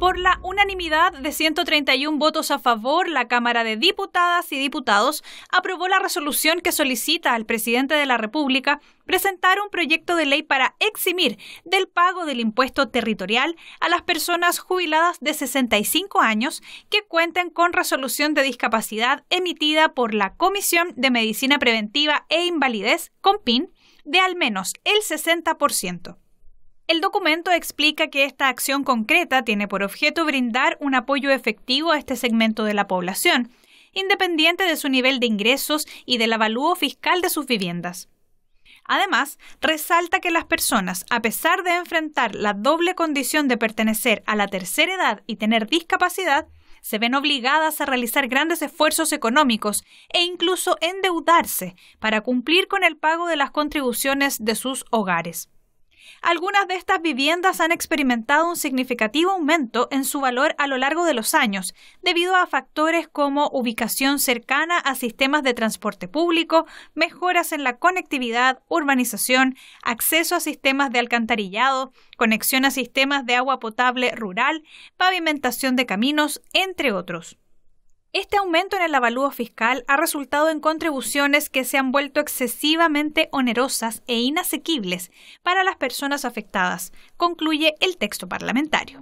Por la unanimidad de 131 votos a favor, la Cámara de Diputadas y Diputados aprobó la resolución que solicita al presidente de la República presentar un proyecto de ley para eximir del pago del impuesto territorial a las personas jubiladas de 65 años que cuenten con resolución de discapacidad emitida por la Comisión de Medicina Preventiva e Invalidez, COMPIN, de al menos el 60%. El documento explica que esta acción concreta tiene por objeto brindar un apoyo efectivo a este segmento de la población, independiente de su nivel de ingresos y del avalúo fiscal de sus viviendas. Además, resalta que las personas, a pesar de enfrentar la doble condición de pertenecer a la tercera edad y tener discapacidad, se ven obligadas a realizar grandes esfuerzos económicos e incluso endeudarse para cumplir con el pago de las contribuciones de sus hogares. Algunas de estas viviendas han experimentado un significativo aumento en su valor a lo largo de los años, debido a factores como ubicación cercana a sistemas de transporte público, mejoras en la conectividad, urbanización, acceso a sistemas de alcantarillado, conexión a sistemas de agua potable rural, pavimentación de caminos, entre otros. Este aumento en el avalúo fiscal ha resultado en contribuciones que se han vuelto excesivamente onerosas e inasequibles para las personas afectadas, concluye el texto parlamentario.